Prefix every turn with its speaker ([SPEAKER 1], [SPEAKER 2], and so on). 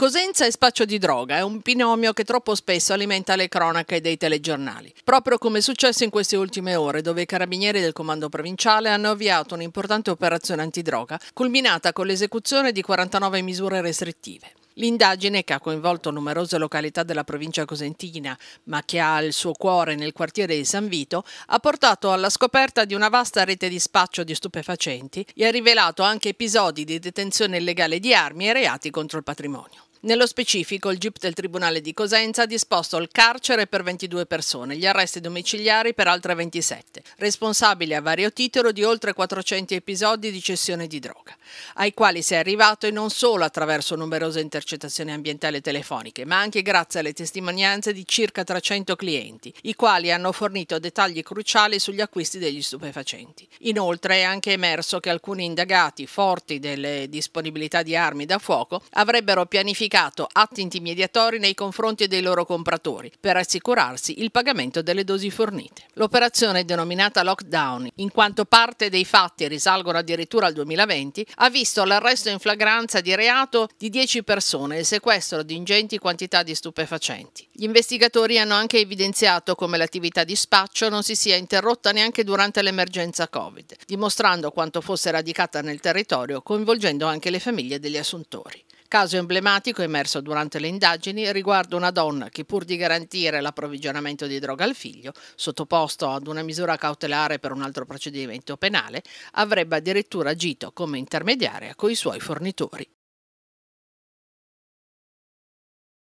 [SPEAKER 1] Cosenza e spaccio di droga è un binomio che troppo spesso alimenta le cronache dei telegiornali, proprio come è successo in queste ultime ore dove i carabinieri del comando provinciale hanno avviato un'importante operazione antidroga, culminata con l'esecuzione di 49 misure restrittive. L'indagine, che ha coinvolto numerose località della provincia cosentina, ma che ha il suo cuore nel quartiere di San Vito, ha portato alla scoperta di una vasta rete di spaccio di stupefacenti e ha rivelato anche episodi di detenzione illegale di armi e reati contro il patrimonio. Nello specifico, il GIP del Tribunale di Cosenza ha disposto il carcere per 22 persone, gli arresti domiciliari per altre 27, responsabili a vario titolo di oltre 400 episodi di cessione di droga, ai quali si è arrivato e non solo attraverso numerose intercettazioni ambientali telefoniche, ma anche grazie alle testimonianze di circa 300 clienti, i quali hanno fornito dettagli cruciali sugli acquisti degli stupefacenti. Inoltre è anche emerso che alcuni indagati, forti delle disponibilità di armi da fuoco, avrebbero pianificato praticato atti intimidatori nei confronti dei loro compratori per assicurarsi il pagamento delle dosi fornite. L'operazione denominata lockdown, in quanto parte dei fatti risalgono addirittura al 2020, ha visto l'arresto in flagranza di reato di 10 persone e il sequestro di ingenti quantità di stupefacenti. Gli investigatori hanno anche evidenziato come l'attività di spaccio non si sia interrotta neanche durante l'emergenza Covid, dimostrando quanto fosse radicata nel territorio, coinvolgendo anche le famiglie degli assuntori. Caso emblematico emerso durante le indagini riguarda una donna che pur di garantire l'approvvigionamento di droga al figlio, sottoposto ad una misura cautelare per un altro procedimento penale, avrebbe addirittura agito come intermediaria coi suoi fornitori.